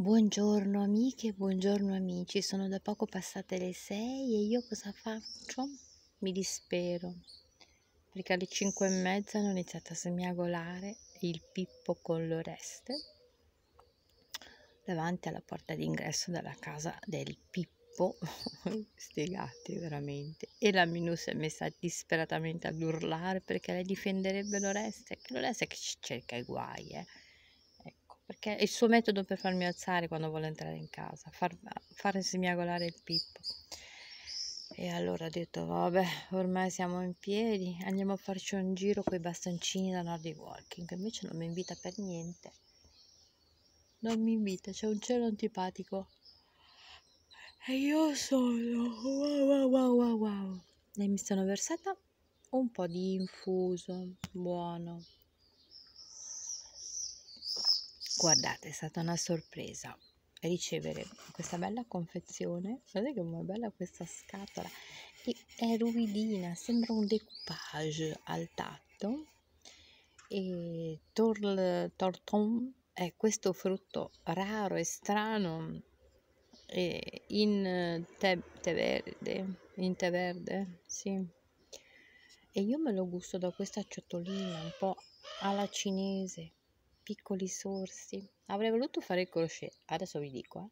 Buongiorno amiche, buongiorno amici, sono da poco passate le 6 e io cosa faccio? Mi dispero perché alle 5 e mezza hanno iniziato a semiagolare il Pippo con l'Oreste davanti alla porta d'ingresso della casa del Pippo, stegati veramente, e la Minus è messa disperatamente ad urlare perché lei difenderebbe l'Oreste, che l'Oreste che cerca i guai, eh perché è il suo metodo per farmi alzare quando vuole entrare in casa, far, far smiagolare il pippo. E allora ho detto, vabbè, ormai siamo in piedi, andiamo a farci un giro con i bastoncini da Nordic Walking, invece non mi invita per niente. Non mi invita, c'è un cielo antipatico. E io sono wow wow wow wow. E mi sono versata un po' di infuso, buono, Guardate, è stata una sorpresa ricevere questa bella confezione. Guardate è bella questa scatola. E è ruvidina, sembra un decoupage al tatto. E Torl Torton è questo frutto raro e strano e eh, in eh, te, te verde, in te verde, sì. E io me lo gusto da questa ciotolina un po' alla cinese piccoli sorsi. Avrei voluto fare il crochet, adesso vi dico.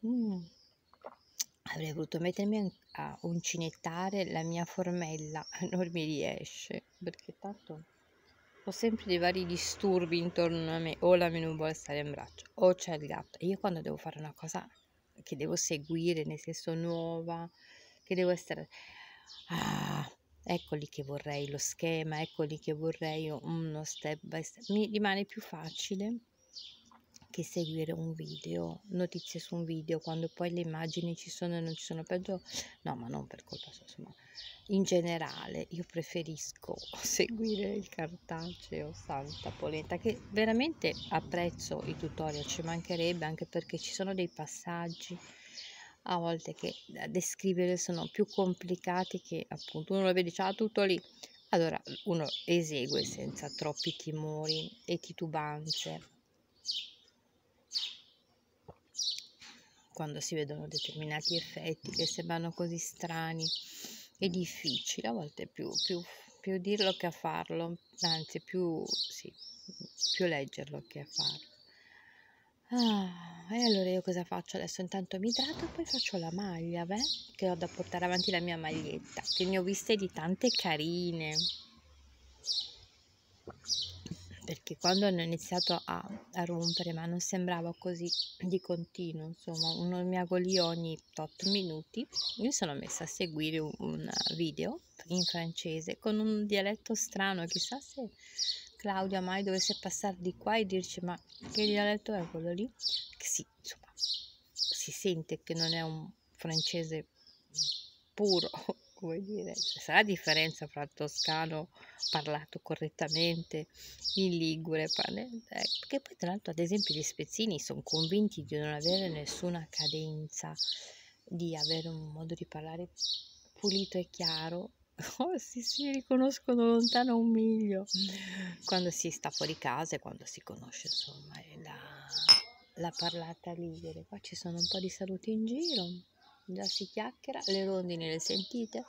Eh. Mm. Avrei voluto mettermi a uncinettare la mia formella, non mi riesce, perché tanto ho sempre dei vari disturbi intorno a me, o la mia non vuole stare in braccio, o c'è il gatto. E io quando devo fare una cosa che devo seguire, nel senso nuova, che devo essere... Ah, eccoli che vorrei lo schema, eccoli che vorrei uno step by step, mi rimane più facile che seguire un video, notizie su un video, quando poi le immagini ci sono e non ci sono, peggio, no ma non per colpa sua, insomma, in generale io preferisco seguire il cartaceo, santa polenta, che veramente apprezzo i tutorial, ci mancherebbe anche perché ci sono dei passaggi a volte che da descrivere sono più complicati che appunto uno lo vede già tutto lì. Allora uno esegue senza troppi timori e titubanze. Quando si vedono determinati effetti che sembrano così strani e difficili, a volte è più, più, più dirlo che a farlo, anzi più, sì, più leggerlo che a farlo. Ah, e allora io cosa faccio adesso? Intanto mi idrato e poi faccio la maglia, beh, che ho da portare avanti la mia maglietta, che ne ho viste di tante carine. Perché quando hanno iniziato a, a rompere, ma non sembrava così di continuo, insomma, uno mi agolio ogni 8 minuti, mi sono messa a seguire un, un video in francese con un dialetto strano, chissà se Claudia mai dovesse passare di qua e dirci ma che gli dialetto è quello lì? Che sì, insomma, si sente che non è un francese puro, come dire, ci cioè, sarà differenza fra il toscano parlato correttamente in ligure, eh, perché poi tra l'altro ad esempio gli spezzini sono convinti di non avere nessuna cadenza, di avere un modo di parlare pulito e chiaro Oh sì, si riconoscono lontano un miglio. Quando si sta fuori casa e quando si conosce, insomma, la, la parlata libera. Qua ci sono un po' di saluti in giro, già si chiacchiera, le rondini le sentite?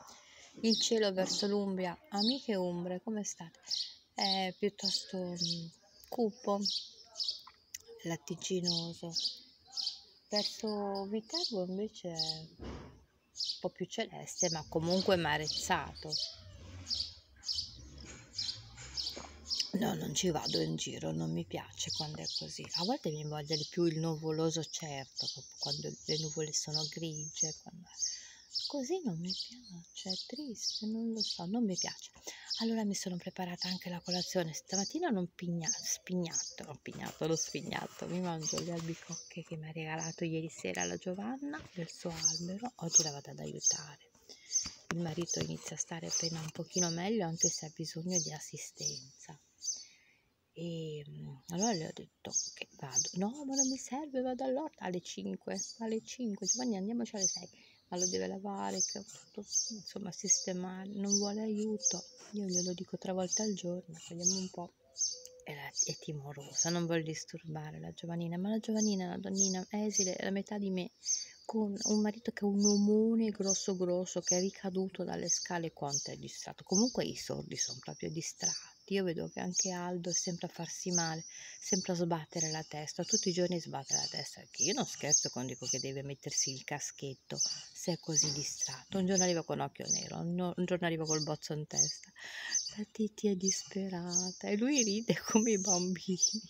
Il cielo verso l'Umbria, amiche Umbre, come state? È piuttosto mh, mm, cupo, lattiginoso Verso Viterbo invece è un po' più celeste ma comunque marezzato no non ci vado in giro non mi piace quando è così a volte mi invoglia di più il nuvoloso certo quando le nuvole sono grigie quando così non mi piace, è triste, non lo so, non mi piace. Allora mi sono preparata anche la colazione, stamattina non pigna, spignato, non pignato, l'ho spignato, mi mangio le albicocche che mi ha regalato ieri sera la Giovanna del suo albero, oggi la vado ad aiutare. Il marito inizia a stare appena un pochino meglio anche se ha bisogno di assistenza. E ehm, allora le ho detto che vado, no ma non mi serve, vado all'orto alle 5, alle 5, Giovanni andiamoci alle 6 ma lo deve lavare, insomma sistemare, non vuole aiuto. Io glielo dico tre volte al giorno, vediamo un po'. È, è timorosa, non vuole disturbare la giovanina, ma la giovanina, la donnina esile, è la metà di me, con un marito che è un omone grosso grosso, che è ricaduto dalle scale quanto è distratto. Comunque i sordi sono proprio distratti io vedo che anche Aldo è sempre a farsi male, sempre a sbattere la testa, tutti i giorni sbatte la testa, che io non scherzo quando dico che deve mettersi il caschetto se è così distratto, un giorno arriva con occhio nero, un giorno arriva col bozzo in testa, la Titi è disperata e lui ride come i bambini,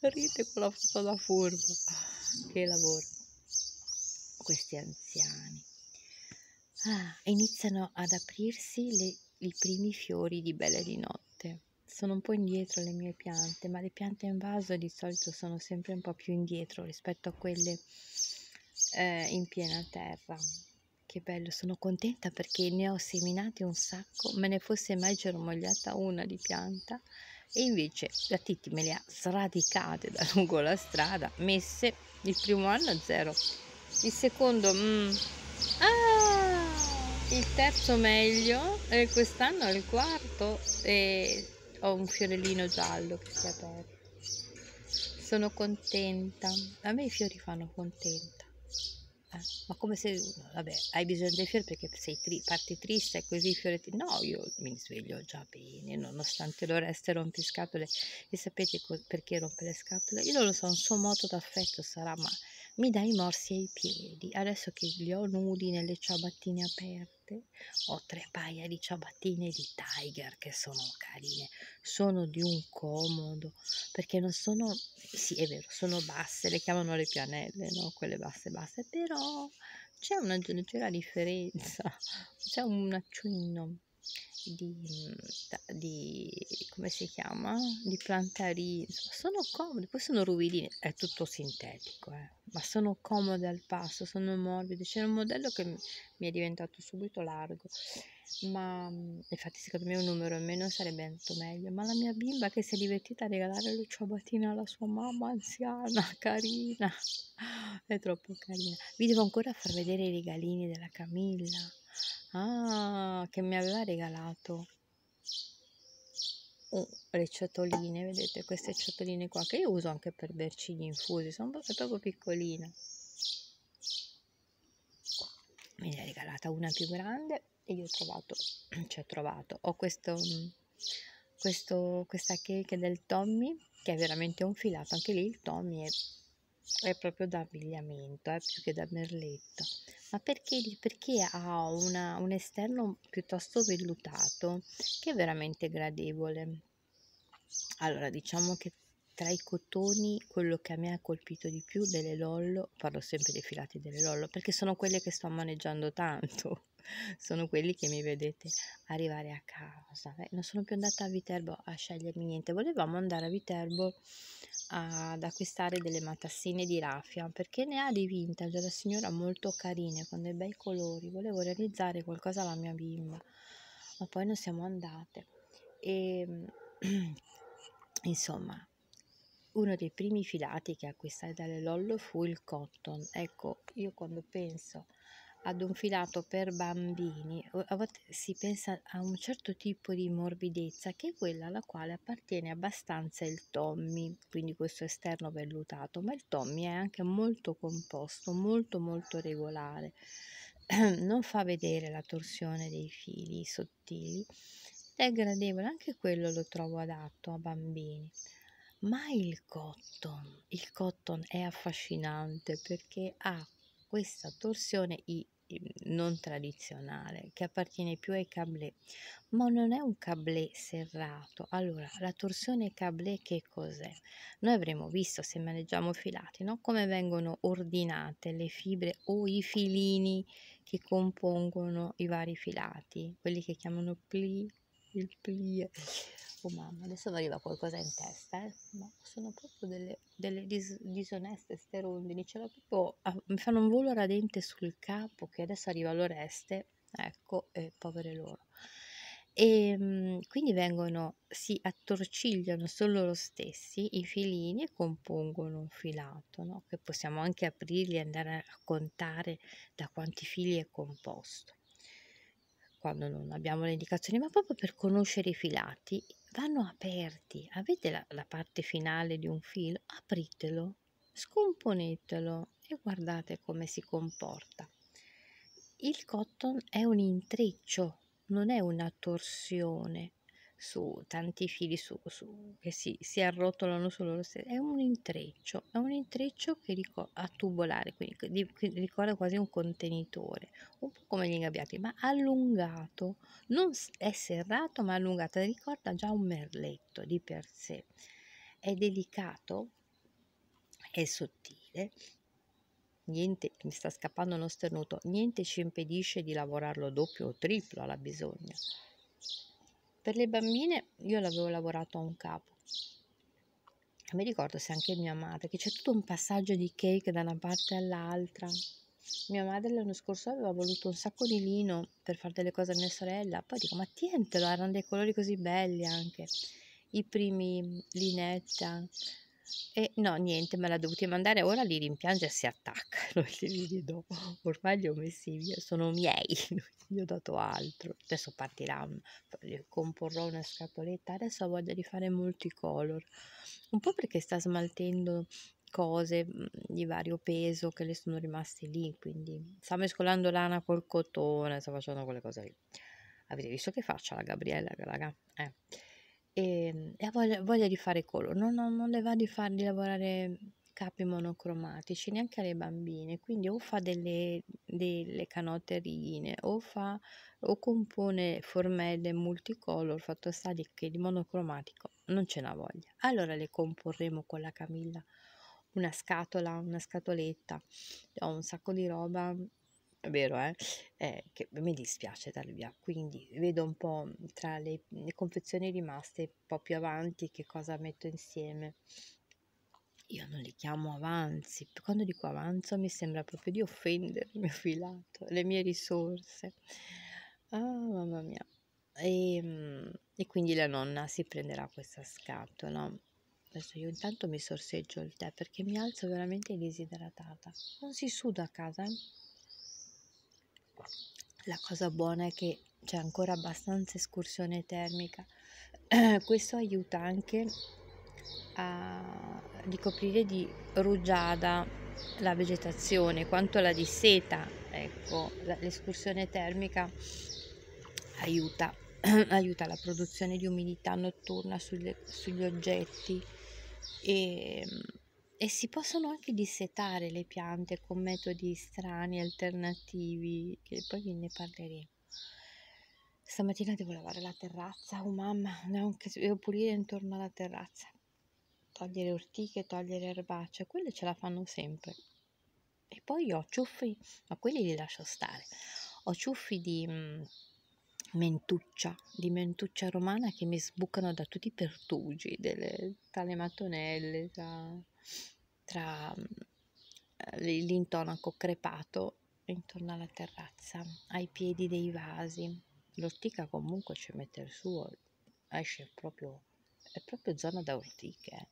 ride con la foto da furbo, che lavoro, questi anziani. Ah, iniziano ad aprirsi le, i primi fiori di Bella di Notte sono un po' indietro le mie piante, ma le piante in vaso di solito sono sempre un po' più indietro rispetto a quelle eh, in piena terra. Che bello, sono contenta perché ne ho seminate un sacco, me ne fosse mai germogliata una di pianta e invece la Titi me le ha sradicate da lungo la strada, messe il primo anno zero, il secondo mm, ah, il terzo meglio, e quest'anno il quarto e ho un fiorellino giallo che si è aperto sono contenta a me i fiori fanno contenta eh, ma come se vabbè hai bisogno dei fiori perché sei tri- parti triste e così i fiori ti... no io mi sveglio già bene nonostante l'ora essere rompiscatole e sapete co- perché rompe le scatole io non lo so un suo moto d'affetto sarà ma mi dà i morsi ai piedi. Adesso che li ho nudi nelle ciabattine aperte, ho tre paia di ciabattine di Tiger che sono carine, sono di un comodo, perché non sono, sì è vero, sono basse, le chiamano le pianelle, no? Quelle basse basse, però c'è una leggera differenza, c'è un accenno di, mm, di, come si chiama di plantarini insomma sono comode poi sono ruvidine è tutto sintetico eh. ma sono comode al passo sono morbide c'è un modello che mi è diventato subito largo ma mm, infatti secondo me un numero in meno sarebbe andato meglio ma la mia bimba che si è divertita a regalare le ciabattine alla sua mamma anziana carina è troppo carina vi devo ancora far vedere i regalini della Camilla ah, che mi aveva regalato oh, le ciotoline vedete queste ciotoline qua che io uso anche per berci gli infusi sono proprio, proprio piccoline me ne ha regalata una più grande e io ho trovato cioè ho trovato ho questo questo, questa cake del Tommy che è veramente un filato anche lì il Tommy è è proprio da abbigliamento, eh, più che da merletto, ma perché, perché ha una, un esterno piuttosto vellutato che è veramente gradevole. Allora, diciamo che tra i cotoni quello che a me ha colpito di più delle Lollo, parlo sempre dei filati delle Lollo, perché sono quelle che sto maneggiando tanto sono quelli che mi vedete arrivare a casa. Beh, non sono più andata a Viterbo a scegliermi niente, volevamo andare a Viterbo a, ad acquistare delle matassine di raffia perché ne ha di vintage, la signora molto carine, con dei bei colori, volevo realizzare qualcosa alla mia bimba, ma poi non siamo andate. E ehm, insomma, uno dei primi filati che acquistai dalle Lollo fu il cotton. Ecco, io quando penso ad un filato per bambini, a volte si pensa a un certo tipo di morbidezza che è quella alla quale appartiene abbastanza il Tommy, quindi questo esterno vellutato, ma il Tommy è anche molto composto, molto molto regolare, non fa vedere la torsione dei fili sottili è gradevole, anche quello lo trovo adatto a bambini. Ma il cotton, il cotton è affascinante perché ha questa torsione I non tradizionale che appartiene più ai cablé ma non è un cablé serrato allora la torsione cablé che cos'è noi avremo visto se maneggiamo filati no? come vengono ordinate le fibre o i filini che compongono i vari filati quelli che chiamano pli il plie oh mamma, adesso mi arriva qualcosa in testa, eh? ma sono proprio delle, delle dis- disoneste ste rondini, ce l'ho proprio, ah, mi fanno un volo radente sul capo che adesso arriva l'oreste, ecco, eh, povere loro. E ehm, quindi vengono, si attorcigliano solo loro stessi i filini e compongono un filato, no? che possiamo anche aprirli e andare a contare da quanti fili è composto quando non abbiamo le indicazioni, ma proprio per conoscere i filati vanno aperti. Avete la, la parte finale di un filo? Apritelo, scomponetelo e guardate come si comporta. Il cotton è un intreccio, non è una torsione su tanti fili su, su, che si, si, arrotolano su loro stessi. È un intreccio, è un intreccio che ricor- a tubolare, quindi di, ricorda quasi un contenitore, un po' come gli ingabbiati, ma allungato, non è serrato ma allungato, ricorda già un merletto di per sé. È delicato, è sottile, niente, mi sta scappando uno sternuto, niente ci impedisce di lavorarlo doppio o triplo alla bisogna. Per le bambine io l'avevo lavorato a un capo. Mi ricordo se anche mia madre, che c'è tutto un passaggio di cake da una parte all'altra. Mia madre l'anno scorso aveva voluto un sacco di lino per fare delle cose a mia sorella, poi dico ma tientelo, erano dei colori così belli anche. I primi linetta, e no, niente, me l'ha dovuta mandare ora, li rimpiange e si attaccano, li rido, ormai li ho messi via, sono miei, non gli ho dato altro. Adesso partirà, comporrò una scatoletta, adesso ho voglia di fare multicolor, un po' perché sta smaltendo cose mm, di vario peso che le sono rimaste lì, quindi sta mescolando lana col cotone, sta facendo quelle cose lì. Avete visto che faccia la Gabriella, raga? Eh Ehm, e ha voglia voglia di fare color. No, no, non le va di far di lavorare capi monocromatici, neanche alle bambine, quindi o fa delle delle canotte a o fa o compone formelle multicolor, fatto sta di che di monocromatico non ce n'ha voglia. Allora le comporremo con la Camilla una scatola, una scatoletta, ho un sacco di roba è vero, eh? eh? che mi dispiace darli via, quindi vedo un po' mhmm, tra le, mhmm, le confezioni rimaste un po' più avanti che cosa metto insieme. Io non li chiamo avanzi, quando dico avanzo mi sembra proprio di offendere il mio filato, le mie risorse. Ah, mamma mia. E, ehm, e quindi la nonna si prenderà questa scatola. Adesso io intanto mi sorseggio il tè perché mi alzo veramente disidrata. Non si suda a casa, eh? la cosa buona è che c'è ancora abbastanza escursione termica questo aiuta anche a ricoprire di rugiada la vegetazione quanto la disseta ecco l'escursione termica aiuta aiuta la produzione di umidità notturna sugli, sugli oggetti e ehm, e si possono anche dissetare le piante con metodi strani, alternativi, che poi ve ne parleremo. Stamattina devo lavare la terrazza, oh mamma, devo pulire intorno alla terrazza, togliere ortiche, togliere erbacce, quelle ce la fanno sempre. E poi ho ciuffi, ma quelli li lascio stare, ho ciuffi di mhmm, mentuccia, di mentuccia romana che mi sbucano da tutti i pertugi, delle, tra le mattonelle, tra, tra mm, l'intonaco crepato intorno alla terrazza, ai piedi dei vasi. L'ortica comunque ci mette il suo, esce proprio, è proprio zona da ortiche. Eh.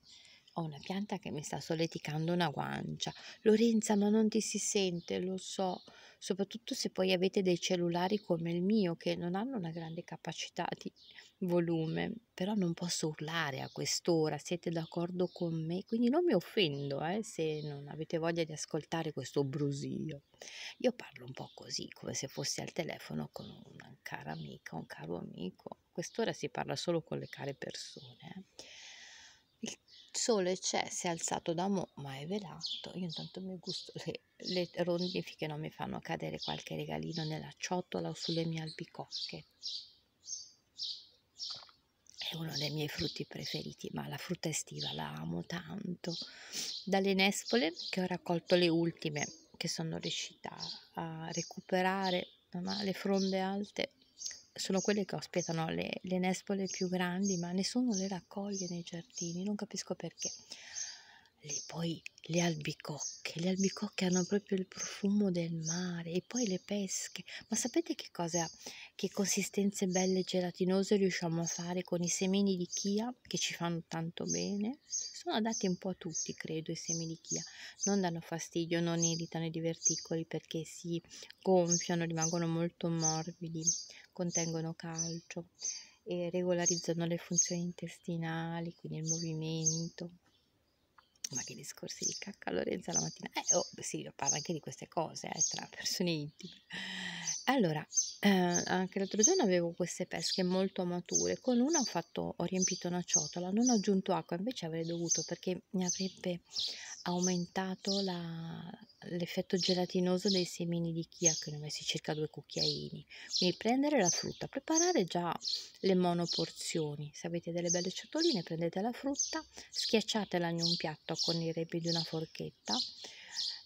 Ho una pianta che mi sta solleticando una guancia. Lorenza, ma non ti si sente, lo so. Soprattutto se poi avete dei cellulari come il mio che non hanno una grande capacità di volume. Però non posso urlare a quest'ora, siete d'accordo con me? Quindi non mi offendo eh, se non avete voglia di ascoltare questo brusio. Io parlo un po' così, come se fossi al telefono con una cara amica, un caro amico. Quest'ora si parla solo con le care persone. Eh. Il sole c'è, si è alzato da mo, ma è velato. Io intanto mi gusto le, le rondini non mi fanno cadere qualche regalino nella ciotola o sulle mie albicocche. È uno dei miei frutti preferiti, ma la frutta estiva la amo tanto. Dalle nespole, che ho raccolto le ultime che sono riuscita a recuperare, ma le fronde alte sono quelle che ospitano le, le nespole più grandi, ma nessuno le raccoglie nei giardini, non capisco perché. E poi le albicocche, le albicocche hanno proprio il profumo del mare e poi le pesche. Ma sapete che cosa, che consistenze belle gelatinose riusciamo a fare con i semini di chia che ci fanno tanto bene? Sono adatti un po' a tutti, credo, i semi di chia. Non danno fastidio, non irritano i diverticoli perché si gonfiano, rimangono molto morbidi contengono calcio e regolarizzano le funzioni intestinali, quindi il movimento. Ma che discorsi di cacca Lorenza la mattina? Eh, oh, sì, parla anche di queste cose, eh, tra persone intime. Allora, eh, anche l'altro giorno avevo queste pesche molto mature, con una ho, fatto, ho riempito una ciotola, non ho aggiunto acqua, invece avrei dovuto perché mi avrebbe aumentato l'effetto gelatinoso dei semini di chia che ne ho messi circa due cucchiaini quindi prendere la frutta preparare già le monoporzioni se avete delle belle ciotoline prendete la frutta schiacciatela in un piatto con i repi di una forchetta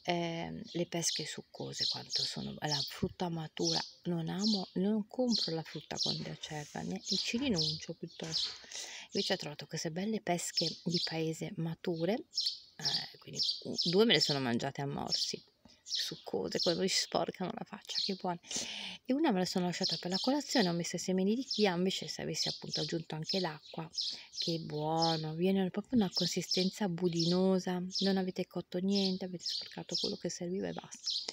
eh, le pesche succose quanto sono la frutta matura non amo non compro la frutta quando è acerba ne, ci rinuncio piuttosto invece ho trovato queste belle pesche di paese mature eh, quindi due me le sono mangiate a morsi succose, così sporcano la faccia, che buone. E una me la sono lasciata per la colazione, ho messo i semini di chia, invece se avessi appunto aggiunto anche l'acqua, che buono, viene proprio una consistenza budinosa, non avete cotto niente, avete sporcato quello che serviva e basta.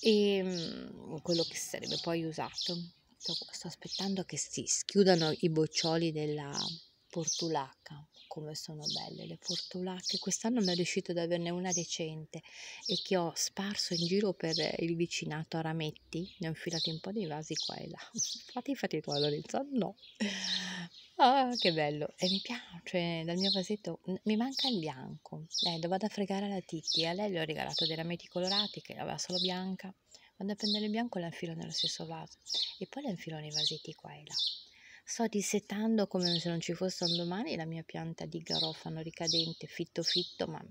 E ehm, quello che sarebbe poi usato. Sto, sto aspettando che si schiudano i boccioli della portulacca come sono belle le portolacche quest'anno mi è riuscito ad averne una recente e che ho sparso in giro per il vicinato a rametti ne ho infilati un po' di vasi qua e là fate fate tu Lorenzo no ah che bello e mi piace dal mio vasetto mi manca il bianco eh, lo vado a fregare alla Titti a lei le ho regalato dei rametti colorati che aveva solo bianca vado a prendere il bianco e la infilo nello stesso vaso e poi la infilo nei vasetti qua e là Sto dissetando come se non ci fosse un domani la mia pianta di garofano ricadente, fitto fitto, ma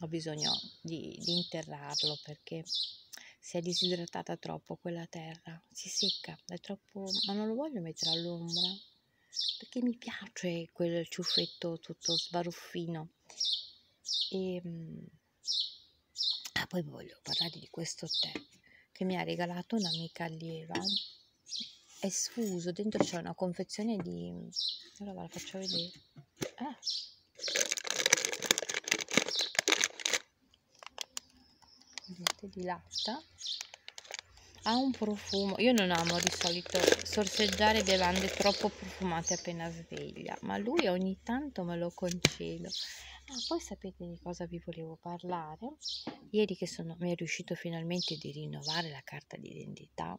ho bisogno di, di interrarlo perché si è disidratata troppo quella terra, si secca, è troppo... ma non lo voglio mettere all'ombra perché mi piace quel ciuffetto tutto sbaruffino. E ehm, ah, poi voglio parlare di questo tè che mi ha regalato un'amica allieva è sfuso, dentro c'è una confezione di... Allora ve la faccio vedere. Ah. Vedete, di latta. Ha un profumo, io non amo di solito sorseggiare bevande troppo profumate appena sveglia, ma lui ogni tanto me lo concedo. Ah, poi sapete di cosa vi volevo parlare? Ieri che sono, mi è riuscito finalmente di rinnovare la carta d'identità,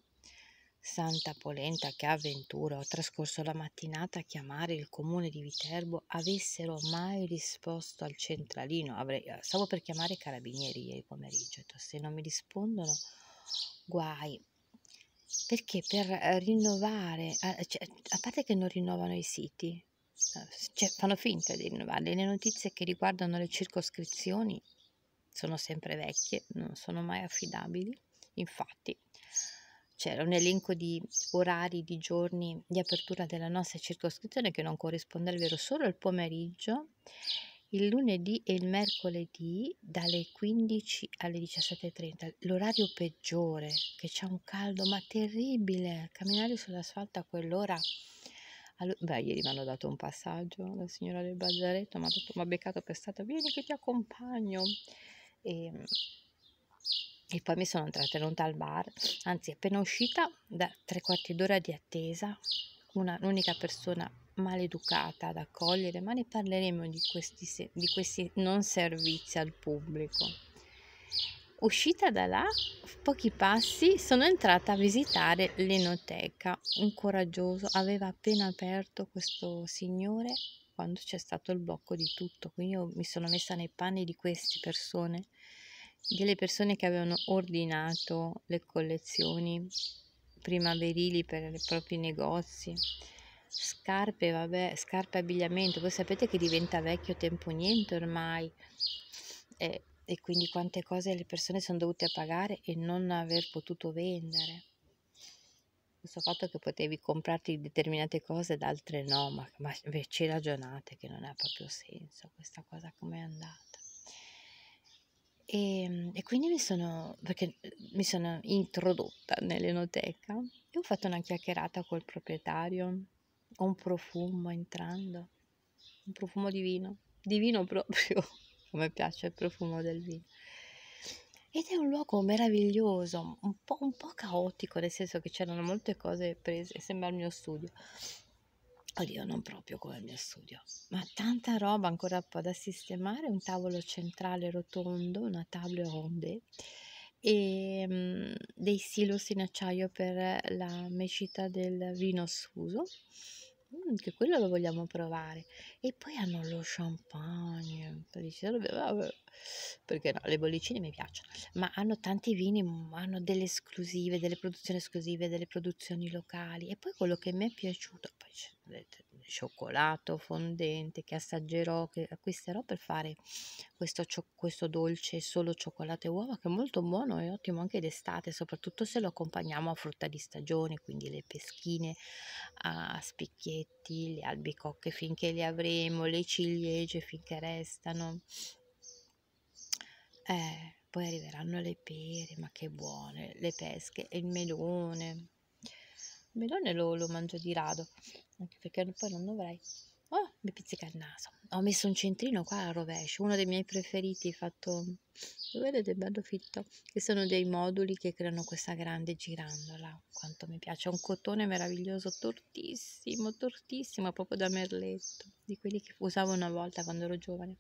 Santa Polenta, che avventura ho trascorso la mattinata a chiamare il comune di Viterbo, avessero mai risposto al centralino. Avrei, eh, stavo per chiamare i carabinieri ieri pomeriggio, se non mi rispondono, guai. Perché per eh, rinnovare, eh, cioè, a parte che non rinnovano i siti, cioè fanno finta di rinnovare. le notizie che riguardano le circoscrizioni sono sempre vecchie, non sono mai affidabili. Infatti, c'era un elenco di orari, di giorni di apertura della nostra circoscrizione che non corrisponde al vero solo il pomeriggio, il lunedì e il mercoledì dalle 15 alle 17.30, l'orario peggiore, che c'è un caldo ma terribile, camminare sull'asfalto a quell'ora. Allora, beh, ieri mi hanno dato un passaggio la signora del Bazzaretto, mi ha detto, beccato per strada, vieni che ti accompagno. E ehm, e poi mi sono trattenuta al bar, anzi appena uscita da tre quarti d'ora di attesa, una, un'unica persona maleducata ad accogliere, ma ne parleremo di questi, di questi non servizi al pubblico. Uscita da là, pochi passi, sono entrata a visitare l'enoteca. Un coraggioso aveva appena aperto questo signore quando c'è stato il blocco di tutto, quindi io mi sono messa nei panni di queste persone delle persone che avevano ordinato le collezioni primaverili per i propri negozi, scarpe, vabbè, scarpe, abbigliamento, voi sapete che diventa vecchio tempo niente ormai e, e quindi quante cose le persone sono dovute pagare e non aver potuto vendere questo fatto che potevi comprarti determinate cose ed altre no, ma, ma ci ragionate che non ha proprio senso questa cosa come è andata. E, ehm, e quindi mi sono, ehm, mi sono introdotta nell'enoteca e ho fatto una chiacchierata col proprietario. Ho un profumo entrando, un profumo di vino, di vino proprio, come piace il profumo del vino. Ed è un luogo meraviglioso, un po', un po', caotico, nel senso che c'erano molte cose prese, sembra il mio studio, Oddio, non proprio come il mio studio, ma tanta roba ancora un po' da sistemare, un tavolo centrale rotondo, una table ronde e um, dei silos in acciaio per la mescita del vino sfuso, mm, che quello lo vogliamo provare. E poi hanno lo champagne, perché no, le bollicine mi piacciono, ma hanno tanti vini, mm, hanno delle esclusive, delle produzioni esclusive, delle produzioni locali. E poi quello che mi è piaciuto, poi c'è cioccolato fondente che assaggerò, che acquisterò per fare questo, questo dolce solo cioccolato e uova che è molto buono e ottimo anche d'estate, soprattutto se lo accompagniamo a frutta di stagione, quindi le peschine a spicchietti, le albicocche finché le avremo, le ciliegie finché restano. Eh, poi arriveranno le pere, ma che buone, le pesche e il melone. Il melone lo, lo mangio di rado, anche perché poi non dovrei. Oh, mi pizzica il naso. Ho messo un centrino qua a rovescio, uno dei miei preferiti fatto, lo vedete, bello fitto, che sono dei moduli che creano questa grande girandola, quanto mi piace. È un cotone meraviglioso, tortissimo, tortissimo, proprio da merletto, di quelli che usavo una volta quando ero giovane.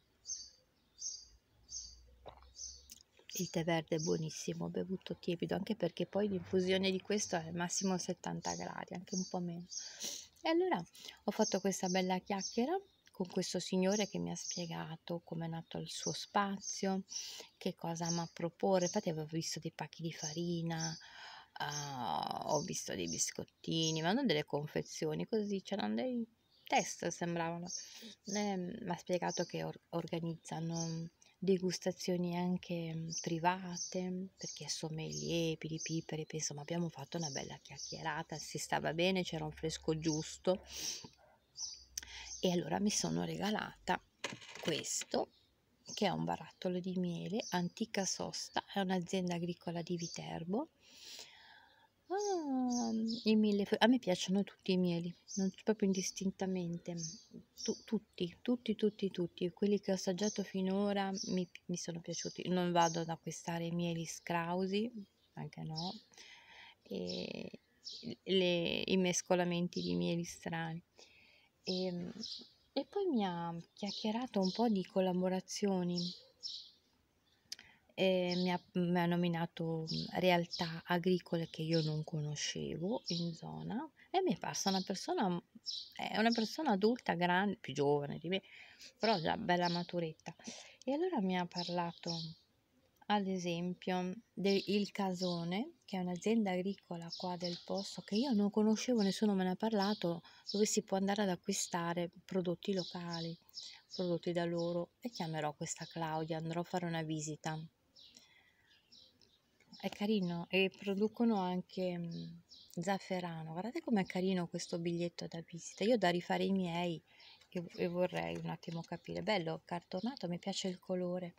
Il tè verde è buonissimo, bevuto tiepido, anche perché poi l'infusione di questo è al massimo 70 gradi, anche un po' meno. E allora ho fatto questa bella chiacchiera con questo signore che mi ha spiegato come è nato il suo spazio, che cosa ama proporre, infatti avevo visto dei pacchi di farina, uh, ho visto dei biscottini, ma non delle confezioni, così c'erano dei test sembravano. Eh, mi ha spiegato che or organizzano degustazioni anche mhmm, private, perché sommelier, piripiperi, insomma abbiamo fatto una bella chiacchierata, si stava bene, c'era un fresco giusto. E allora mi sono regalata questo, che è un barattolo di miele, antica sosta, è un'azienda agricola di Viterbo Ah, I mille A me piacciono tutti i mieli, non, proprio indistintamente. Mm, tu, tutti, tutti, tutti, tutti. Quelli che ho assaggiato finora mi, mi sono piaciuti. Non vado ad acquistare i mieli scrausi, anche no. E le, I mescolamenti di mieli strani. E, ehm, e poi mi ha chiacchierato un po' di collaborazioni e mi ha, mi ha nominato mhmm, realtà agricole che io non conoscevo in zona e mi è passata una persona, mhmm, è una persona adulta, grande, più giovane di me, però già bella maturetta. E allora mi ha parlato, ad esempio, del Casone, che è un'azienda agricola qua del posto che io non conoscevo, nessuno me ne ha parlato, dove si può andare ad acquistare prodotti locali, prodotti da loro. E chiamerò questa Claudia, andrò a fare una visita è carino e producono anche mh, mhmm, zafferano. Guardate com'è carino questo biglietto da visita. Io da rifare i miei e, e vorrei un attimo capire. Bello cartonato, mi piace il colore,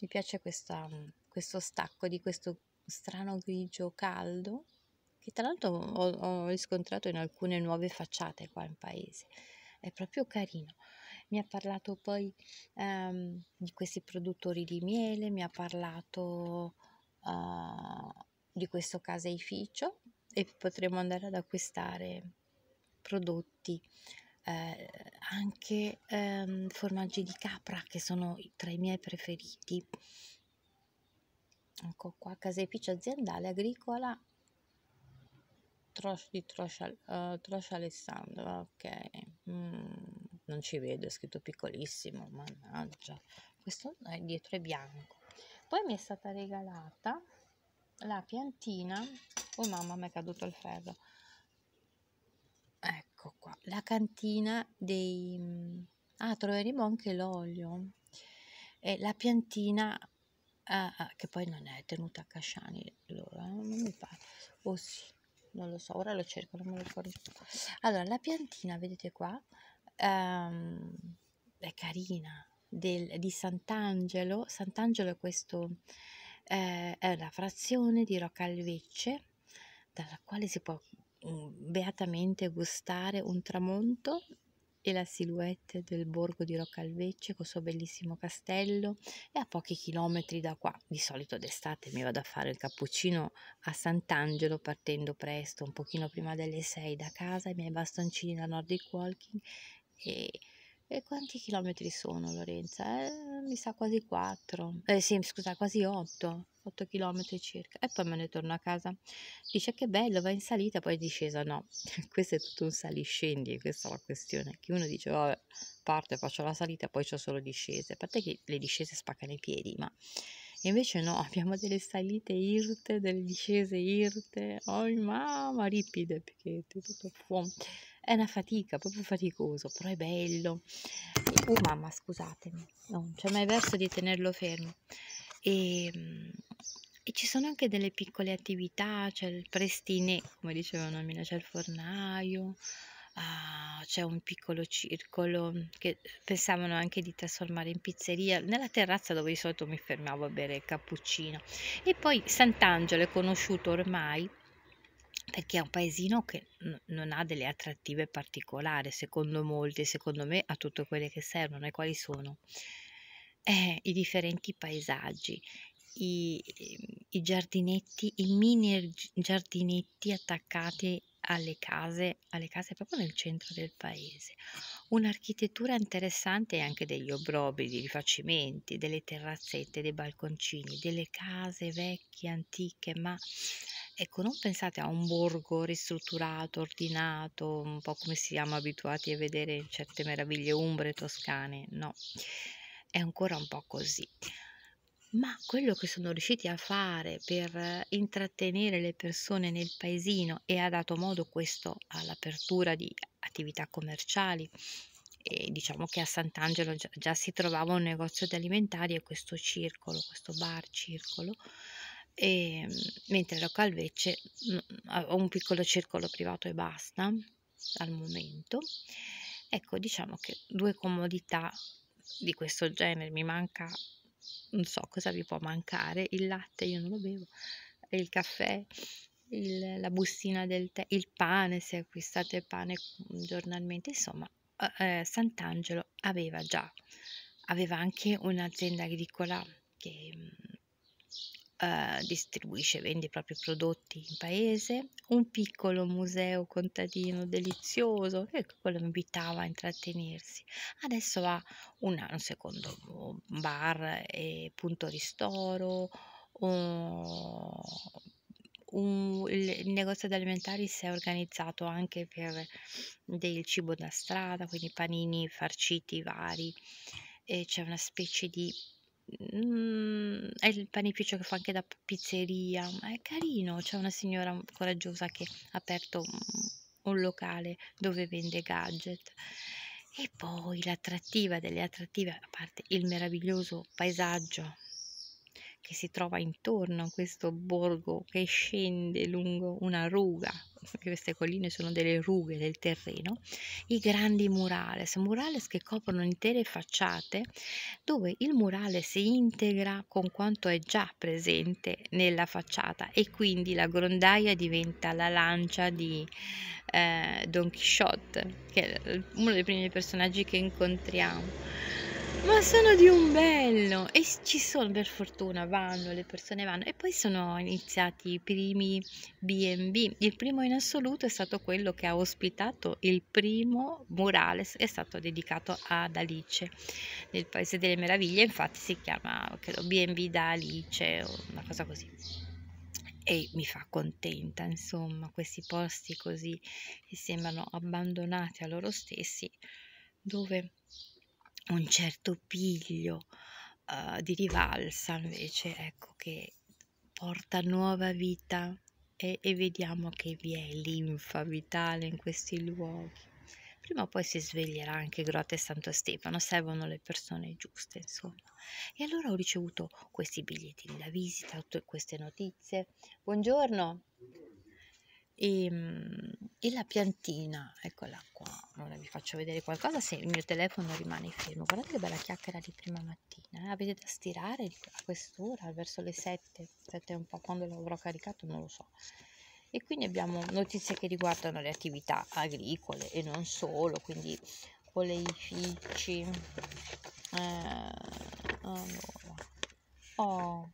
mi piace questa, mhmm, questo stacco di questo strano grigio caldo che tra l'altro ho, ho riscontrato in alcune nuove facciate qua in paese. È proprio carino mi ha parlato poi um, di questi produttori di miele, mi ha parlato uh, di questo caseificio e potremo andare ad acquistare prodotti eh, anche ehm, formaggi di capra che sono tra i miei preferiti ecco qua caseificio aziendale agricola Trosh di Trosh, eh, uh, Alessandro ok mm, non ci vedo è scritto piccolissimo mannaggia questo è dietro è bianco poi mi è stata regalata la piantina oh mamma mi è caduto il ferro ecco qua la cantina dei mm, ah troveremo anche l'olio e la piantina eh, che poi non è tenuta a Casciani loro eh, non mi pare oh sì non lo so ora lo cerco non me lo ricordo allora la piantina vedete qua ehm, è carina del, di Sant'Angelo, Sant'Angelo è, questo, eh, è una frazione di Rocca Alvecce dalla quale si può mm, beatamente gustare un tramonto e la silhouette del borgo di Rocca Roccalvecce col suo bellissimo castello è a pochi chilometri da qua. Di solito d'estate mi vado a fare il cappuccino a Sant'Angelo partendo presto, un pochino prima delle 6 da casa, i miei bastoncini da Nordic Walking e e quanti chilometri sono Lorenza? Eh, mi sa quasi 4. Eh sì, scusa, quasi 8. 8 chilometri circa. E poi me ne torno a casa. Dice che bello, va in salita, poi è discesa. No, questo è tutto un saliscendi, questa è la questione. Che uno dice, vabbè, parte, faccio la salita, poi c'ho solo discese. A parte che le discese spaccano i piedi, ma... Invece no, abbiamo delle salite irte, delle discese irte. Oh mamma, ripide, perché è tutto fuoco è una fatica, proprio faticoso, però è bello. Oh mamma, scusatemi, non c'è mai verso di tenerlo fermo. E, ehm, e, ci sono anche delle piccole attività, c'è il prestinè, come dicevano una mina, c'è il fornaio, ah, c'è un piccolo circolo che pensavano anche di trasformare in pizzeria, nella terrazza dove di solito mi fermavo a bere il cappuccino. E poi Sant'Angelo è conosciuto ormai perché è un paesino che non ha delle attrattive particolari, secondo molti, secondo me a tutte quelle che servono e quali sono eh, i differenti paesaggi, i, i giardinetti, i mini er, giardinetti attaccati alle case, alle case proprio nel centro del paese, Un'architettura interessante è anche degli obrobi, di rifacimenti, delle terrazzette, dei balconcini, delle case vecchie, antiche, ma ecco, non pensate a un borgo ristrutturato, ordinato, un po' come siamo abituati a vedere in certe meraviglie umbre toscane, no, è ancora un po' così ma quello che sono riusciti a fare per intrattenere le persone nel paesino e ha dato modo questo all'apertura di attività commerciali. E diciamo che a Sant'Angelo già, già, si trovava un negozio di alimentari e questo circolo, questo bar circolo, e, ehm, mentre la Calvecce mm, mm, ha un piccolo circolo privato e basta al momento. Ecco, diciamo che due comodità di questo genere mi manca, non so cosa vi può mancare, il latte io non lo bevo, il caffè, il, la bustina del tè, il pane, se acquistate pane giornalmente, insomma, eh, eh, Sant'Angelo aveva già, aveva anche un'azienda agricola che mm, eh, distribuisce e vende i propri prodotti in paese, un piccolo museo contadino delizioso, e quello invitava a intrattenersi. Adesso ha un, un secondo bar e punto ristoro, un, il, di alimentari si è organizzato anche per del cibo da strada, quindi panini farciti vari, e c'è una specie di... Mm, è il panificio che fa anche da pizzeria, ma è carino, c'è una signora coraggiosa che ha aperto mm, un locale dove vende gadget. E poi l'attrattiva delle attrattive, a parte il meraviglioso paesaggio che si trova intorno a questo borgo che scende lungo una ruga, queste colline sono delle rughe del terreno, i grandi murales, murales che coprono intere facciate dove il murale si integra con quanto è già presente nella facciata e quindi la grondaia diventa la lancia di eh, Don Quixote, che è uno dei primi personaggi che incontriamo. Ma sono di un bello! E ci sono, per fortuna, vanno, le persone vanno. E poi sono iniziati i primi B&B. Il primo in assoluto è stato quello che ha ospitato il primo murales, è stato dedicato ad Alice, nel Paese delle Meraviglie. Infatti si chiama, credo, B&B da Alice, una cosa così e mi fa contenta, insomma, questi posti così che sembrano abbandonati a loro stessi, dove un certo piglio uh, di rivalsa invece ecco che porta nuova vita e, e vediamo che vi è linfa vitale in questi luoghi prima o poi si sveglierà anche Grotta e Santo Stefano, servono le persone giuste, insomma. E allora ho ricevuto questi biglietti da visita, tutte queste notizie. Buongiorno, e, ehm, e, la piantina, eccola qua, ora vi faccio vedere qualcosa se il mio telefono rimane fermo, guardate che bella chiacchiera di prima mattina, eh? avete da stirare a quest'ora, verso le 7, 7 un po' quando l'avrò caricato non lo so. E quindi abbiamo notizie che riguardano le attività agricole e non solo, quindi oleifici, eh, allora, oh,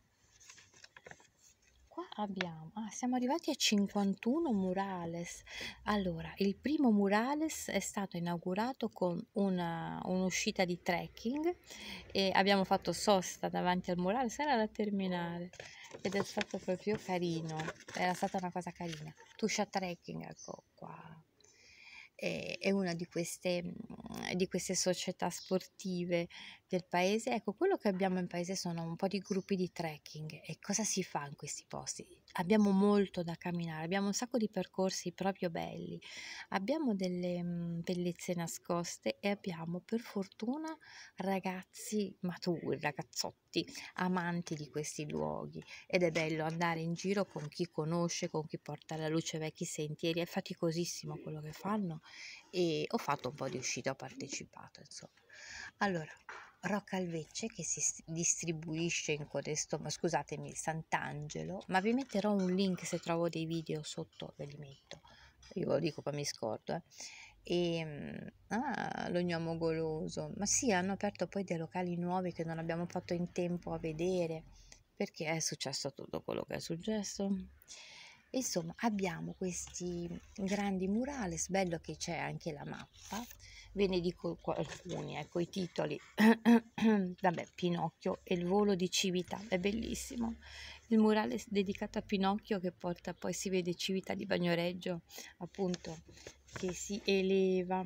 abbiamo? Ah, siamo arrivati a 51 murales. Allora, il primo murales è stato inaugurato con una, un'uscita di trekking e abbiamo fatto sosta davanti al murales, era da terminare ed è stato proprio carino, era stata una cosa carina. Tuscia trekking, ecco qua, eh, è una di queste, mhmm, di queste, società sportive del paese. Ecco, quello che abbiamo in paese sono un po' di gruppi di trekking e cosa si fa in questi posti? Abbiamo molto da camminare, abbiamo un sacco di percorsi proprio belli, abbiamo delle mhmm, bellezze nascoste e abbiamo per fortuna ragazzi maturi, ragazzotti, amanti di questi luoghi ed è bello andare in giro con chi conosce, con chi porta alla luce vecchi sentieri, è faticosissimo quello che fanno, e ho fatto un po' di uscita, ho partecipato, insomma. Allora, Rocca al che si distribuisce in questo, ma scusatemi, Sant'Angelo, ma vi metterò un link se trovo dei video sotto, ve li metto, io ve lo dico poi mi scordo, eh. E ehm, ah, l'ognomo goloso, ma sì, hanno aperto poi dei locali nuovi che non abbiamo fatto in tempo a vedere perché è successo tutto quello che è successo. Insomma, abbiamo questi grandi murales, bello che c'è anche la mappa, ve ne dico alcuni, ecco i titoli. Vabbè, Pinocchio e il volo di Civita, è bellissimo. Il murales dedicato a Pinocchio che porta, poi si vede Civita di Bagnoreggio, appunto, che si eleva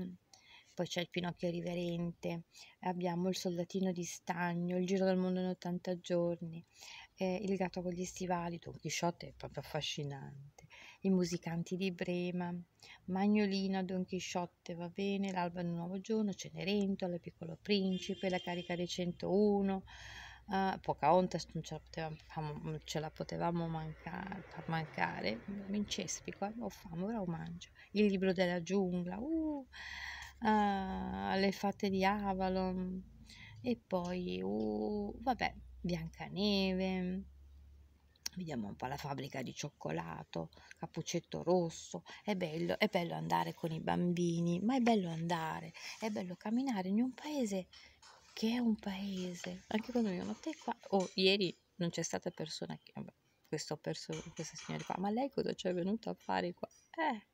poi c'è il Pinocchio riverente, abbiamo il soldatino di stagno, il giro del mondo in 80 giorni, eh, Il gatto con gli stivali, Don Chisciotte è proprio affascinante, I musicanti di Brema, Magnolina, Don Chisciotte, va bene, L'alba del nuovo giorno, Cenerentola, Il piccolo principe, La carica dei 101, Uh, eh, Pocahontas non ce la potevamo, ce la potevamo mancare, far mancare, in cespico, eh, ho fame, ora ho mangio, il libro della giungla, uh, uh, le fate di Avalon e poi, uh, vabbè, Biancaneve, vediamo un po' la fabbrica di cioccolato, Cappuccetto Rosso, è bello, è bello andare con i bambini, ma è bello andare, è bello camminare in un paese che è un paese, anche quando mi dicono te qua, oh ieri non c'è stata persona che, vabbè, questo perso, questa signora qua, ma lei cosa ci è venuta a fare qua? Eh,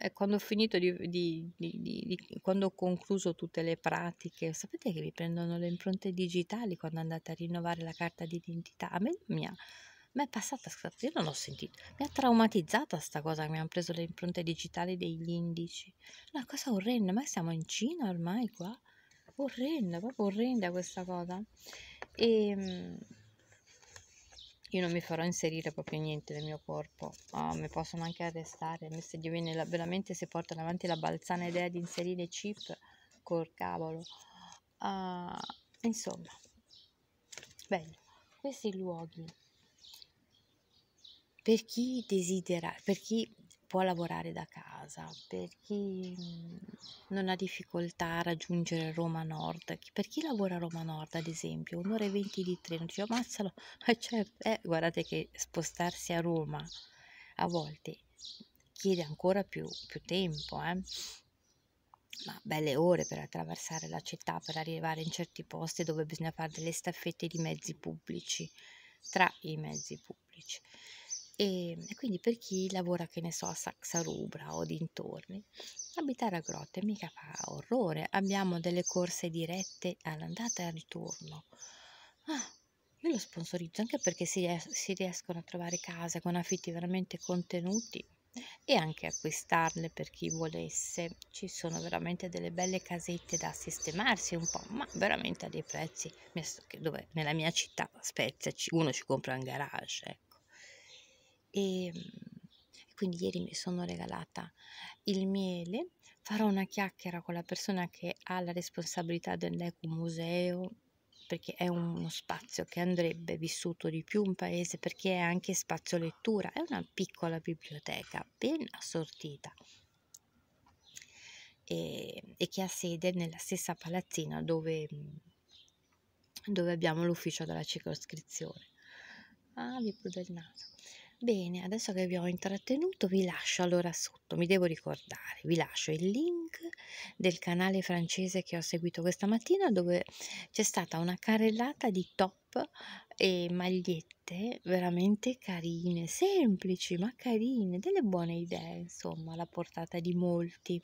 e eh, quando ho finito di, di, di, di, quando ho concluso tutte le pratiche, sapete che vi prendono le impronte digitali quando andate a rinnovare la carta d'identità? A me mi ha, mi è passata, scusate, io non l'ho sentita, mi ha traumatizzata sta cosa che mi hanno preso le impronte digitali degli indici. Una cosa orrenda, ma siamo in Cina ormai qua? Orrenda, proprio orrenda questa cosa. E ehm, io non mi farò inserire proprio niente del mio corpo, oh, mi possono anche arrestare, se gli viene la, veramente se portano avanti la balzana idea di inserire chip col cavolo. Uh, insomma, bene, questi luoghi per chi desidera, per chi può lavorare da casa, per chi mhmm, non ha difficoltà a raggiungere Roma Nord, per chi lavora a Roma Nord ad esempio, un'ora e venti di treno, dice ammazzalo, cioè, eh, guardate che spostarsi a Roma a volte chiede ancora più, più tempo, eh? ma belle ore per attraversare la città, per arrivare in certi posti dove bisogna fare delle staffette di mezzi pubblici, tra i mezzi pubblici. E, ehm, e quindi per chi lavora, che ne so, a Saxarubra o dintorni, abitare a Grotte mica fa orrore. Abbiamo delle corse dirette all'andata e al ritorno. Ah, io lo sponsorizzo anche perché si, si riescono a trovare case con affitti veramente contenuti e anche acquistarle per chi volesse. Ci sono veramente delle belle casette da sistemarsi un po', ma veramente a dei prezzi dove nella mia città Spezia uno ci compra un garage. Eh. Ehm, e quindi ieri mi sono regalata il miele, farò una chiacchiera con la persona che ha la responsabilità dell'Eco Museo, perché è uno spazio che andrebbe vissuto di più in paese perché è anche spazio lettura, è una piccola biblioteca ben assortita e, ehm, e che ha sede nella stessa palazzina dove, dove abbiamo l'ufficio della circoscrizione. Ah, vi prude il naso. Bene, adesso che vi ho intrattenuto vi lascio allora sotto, mi devo ricordare, vi lascio il link del canale francese che ho seguito questa mattina dove c'è stata una carrellata di top e magliette veramente carine, semplici ma carine, delle buone idee insomma alla portata di molti.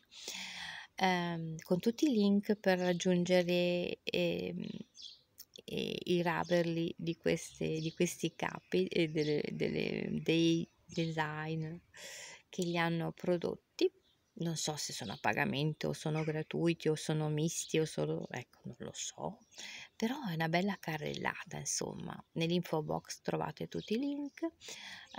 Ehm, con tutti i link per raggiungere eh, eh, i raberli di, queste, di questi capi e delle, delle, dei design che li hanno prodotti. Non so se sono a pagamento o sono gratuiti o sono misti o solo, ecco, non lo so. Però è una bella carrellata, insomma. Nell'info box trovate tutti i link.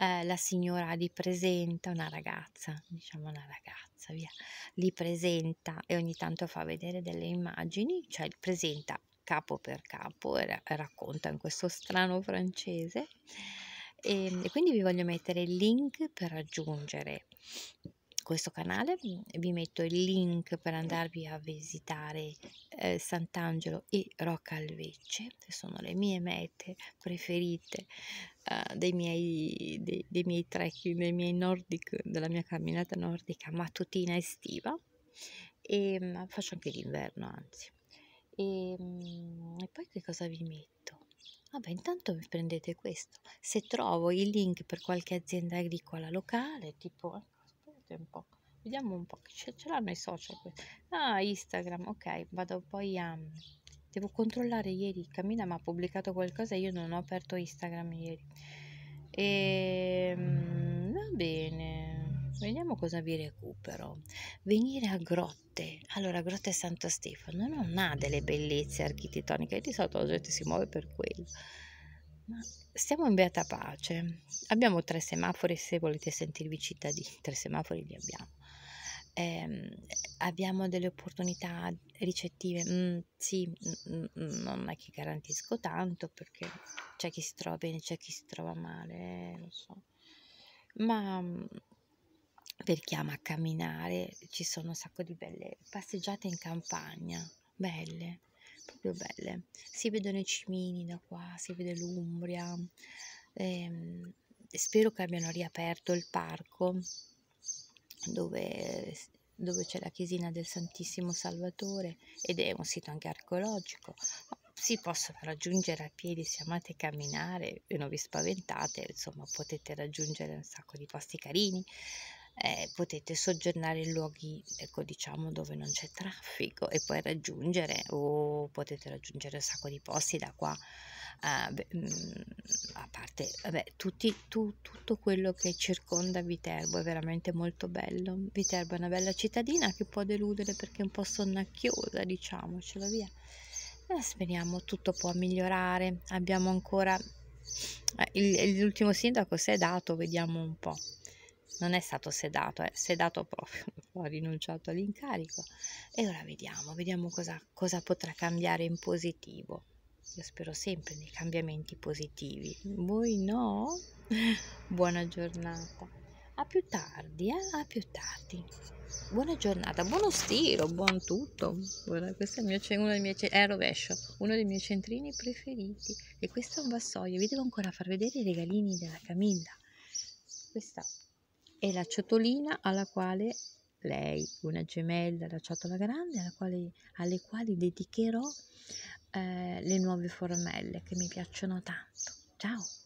Eh, la signora li presenta, una ragazza, diciamo una ragazza, via, li presenta e ogni tanto fa vedere delle immagini, cioè presenta capo per capo e racconta in questo strano francese e, ehm, e quindi vi voglio mettere il link per raggiungere questo canale vi metto il link per andarvi a visitare eh, Sant'Angelo e Rocca Roccalvecce che sono le mie mete preferite eh, dei, miei, dei, dei miei trekking dei miei nordic della mia camminata nordica mattutina estiva e ehm, ma faccio anche l'inverno anzi e, ehm, e poi che cosa vi metto? Vabbè, intanto vi prendete questo. Se trovo il link per qualche azienda agricola locale, tipo, eh, aspetta un po', vediamo un po', ce, ce l'hanno i social. Ah, Instagram, ok, vado poi a... Devo controllare ieri, Camilla mi ha pubblicato qualcosa, io non ho aperto Instagram ieri. E, ehm, va bene. Vediamo cosa vi recupero. Venire a Grotte. Allora, Grotte Santo Stefano non ha delle bellezze architettoniche, di solito la gente si muove per quello. Ma stiamo in beata pace. Abbiamo tre semafori se volete sentirvi cittadini, tre semafori li abbiamo. Eh, abbiamo delle opportunità ricettive, mm, sì, mm, mm, mm, non è che garantisco tanto perché c'è chi si trova bene, c'è chi si trova male, eh, lo so. Ma mm, per chi ama camminare ci sono un sacco di belle passeggiate in campagna, belle, proprio belle. Si vedono i cimini da qua, si vede l'Umbria. Ehm, spero che abbiano riaperto il parco dove, dove c'è la chiesina del Santissimo Salvatore ed è un sito anche archeologico. Si possono raggiungere a piedi se amate camminare e non vi spaventate, insomma potete raggiungere un sacco di posti carini, eh, potete soggiornare in luoghi ecco diciamo dove non c'è traffico e poi raggiungere o potete raggiungere un sacco di posti da qua a, mm, a parte vabbè, tutti, tu, tutto quello che circonda Viterbo è veramente molto bello Viterbo è una bella cittadina che può deludere perché è un po' sonnacchiosa diciamocelo via ma eh, speriamo tutto può migliorare abbiamo ancora eh, l'ultimo sindaco si è dato vediamo un po' non è stato sedato, è eh. sedato proprio, ha rinunciato all'incarico. E ora vediamo, vediamo cosa, cosa potrà cambiare in positivo. Io spero sempre nei cambiamenti positivi. Voi no? Buona giornata. A più tardi, eh? A più tardi. Buona giornata, buono stiro, buon tutto. Guarda, questo è, il mio, uno dei miei, è eh, rovescio, uno dei miei centrini preferiti. E questo è un vassoio. Vi devo ancora far vedere i regalini della Camilla. Questa e la ciotolina alla quale lei, una gemella, la ciotola grande, quale, alle quali dedicherò eh, le nuove formelle che mi piacciono tanto. Ciao!